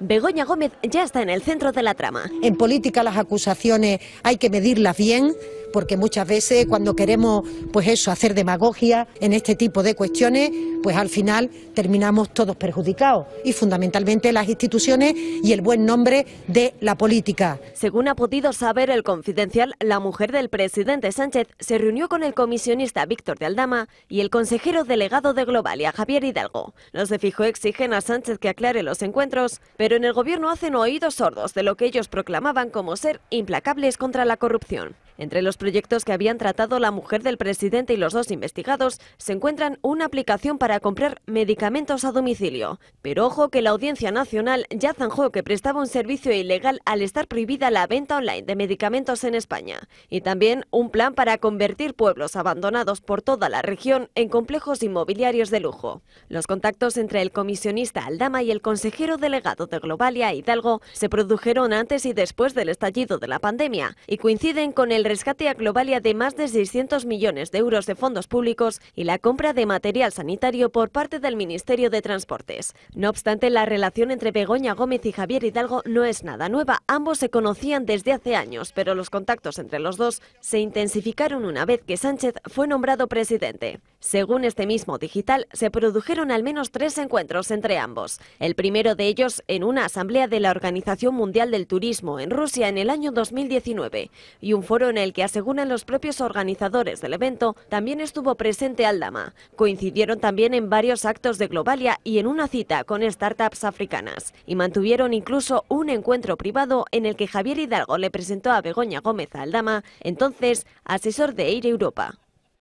Begoña Gómez ya está en el centro de la trama. En política las acusaciones hay que medirlas bien porque muchas veces cuando queremos, pues eso, hacer demagogia en este tipo de cuestiones, pues al final terminamos todos perjudicados y fundamentalmente las instituciones y el buen nombre de la política. Según ha podido saber el confidencial, la mujer del presidente Sánchez se reunió con el comisionista Víctor de Aldama y el consejero delegado de Globalia, Javier Hidalgo. Los de Fijo exigen a Sánchez que aclare los encuentros, pero en el gobierno hacen oídos sordos de lo que ellos proclamaban como ser implacables contra la corrupción. Entre los proyectos que habían tratado la mujer del presidente y los dos investigados se encuentran una aplicación para comprar medicamentos a domicilio. Pero ojo que la Audiencia Nacional ya zanjó que prestaba un servicio ilegal al estar prohibida la venta online de medicamentos en España. Y también un plan para convertir pueblos abandonados por toda la región en complejos inmobiliarios de lujo. Los contactos entre el comisionista Aldama y el consejero delegado de Globalia Hidalgo se produjeron antes y después del estallido de la pandemia y coinciden con el rescate a Globalia de más de 600 millones de euros de fondos públicos y la compra de material sanitario por parte del Ministerio de Transportes. No obstante, la relación entre Begoña Gómez y Javier Hidalgo no es nada nueva. Ambos se conocían desde hace años, pero los contactos entre los dos se intensificaron una vez que Sánchez fue nombrado presidente. Según este mismo digital, se produjeron al menos tres encuentros entre ambos. El primero de ellos en una asamblea de la Organización Mundial del Turismo en Rusia en el año 2019 y un foro en el que aseguran los propios organizadores del evento, también estuvo presente Aldama. Coincidieron también en varios actos de Globalia y en una cita con startups africanas. Y mantuvieron incluso un encuentro privado en el que Javier Hidalgo le presentó a Begoña Gómez Aldama, entonces asesor de Air Europa.